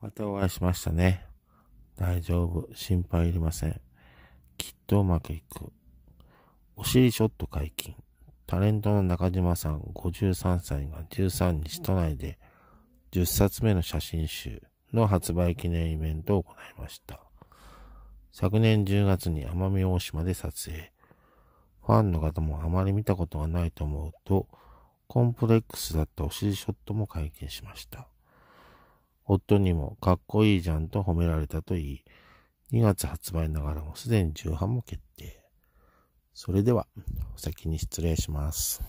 またお会いしましたね。大丈夫。心配いりません。きっとうまくいく。お尻ショット解禁。タレントの中島さん53歳が13日都内で10冊目の写真集の発売記念イベントを行いました。昨年10月に奄美大島で撮影。ファンの方もあまり見たことがないと思うと、コンプレックスだったお尻ショットも解禁しました。夫にもかっこいいじゃんと褒められたと言い、2月発売ながらもすでに重版も決定。それでは、お先に失礼します。